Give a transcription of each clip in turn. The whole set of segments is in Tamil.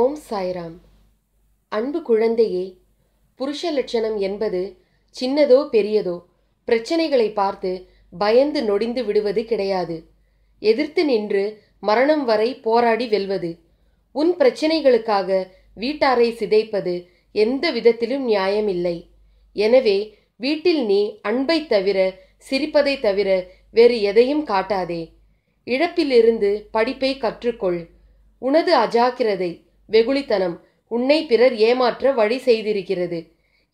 ஓம் சாய்ராம் அன்பு குழந்தையே புருஷ லட்சணம் என்பது சின்னதோ பெரியதோ பிரச்சனைகளை பார்த்து பயந்து நொடிந்து விடுவது கிடையாது எதிர்த்து நின்று மரணம் வரை போராடி வெல்வது உன் பிரச்சனைகளுக்காக வீட்டாரை சிதைப்பது எந்த விதத்திலும் நியாயமில்லை எனவே வீட்டில் நீ அன்பை தவிர சிரிப்பதை தவிர வேறு எதையும் காட்டாதே இழப்பிலிருந்து படிப்பை கற்றுக்கொள் உனது அஜாக்கிரதை வெகுளித்தனம் உன்னை பிறர் ஏமாற்ற வழி செய்திருக்கிறது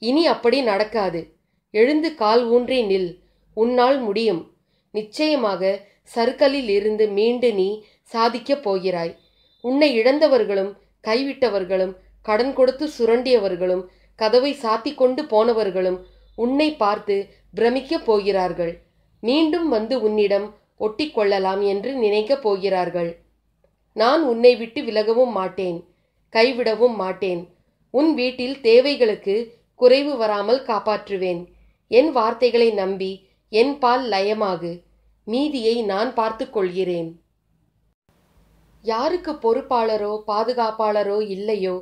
இனி அப்படி நடக்காது எழுந்து கால் ஊன்றி நில் உன்னால் முடியும் நிச்சயமாக சர்க்கலில் இருந்து மீண்டு நீ சாதிக்கப் போகிறாய் உன்னை இழந்தவர்களும் கைவிட்டவர்களும் கடன் கொடுத்து சுரண்டியவர்களும் கதவை சாத்தி கொண்டு போனவர்களும் உன்னை பார்த்து பிரமிக்கப் போகிறார்கள் மீண்டும் வந்து உன்னிடம் ஒட்டிக்கொள்ளலாம் என்று நினைக்கப் போகிறார்கள் நான் உன்னை விட்டு விலகவும் மாட்டேன் கைவிடவும் மாட்டேன் உன் வீட்டில் தேவைகளுக்கு குறைவு வராமல் காப்பாற்றுவேன் என் வார்த்தைகளை நம்பி என் பால் லயமாகு மீதியை நான் பார்த்து கொள்கிறேன் யாருக்கு பொறுப்பாளரோ பாதுகாப்பாளரோ இல்லையோ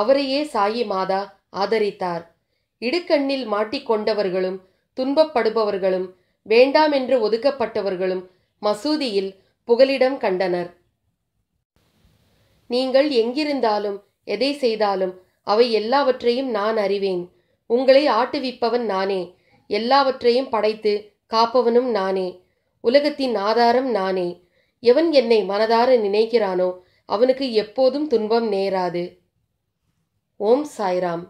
அவரையே சாயி மாதா ஆதரித்தார் இடுக்கண்ணில் மாட்டிக்கொண்டவர்களும் துன்பப்படுபவர்களும் வேண்டாமென்று ஒதுக்கப்பட்டவர்களும் மசூதியில் புகலிடம் கண்டனர் நீங்கள் எங்கிருந்தாலும் எதை செய்தாலும் அவை எல்லாவற்றையும் நான் அறிவேன் உங்களை ஆட்டுவிப்பவன் நானே எல்லாவற்றையும் படைத்து காப்பவனும் நானே உலகத்தின் ஆதாரம் நானே எவன் என்னை மனதார நினைக்கிறானோ அவனுக்கு எப்போதும் துன்பம் நேராது ஓம் சாய்ராம்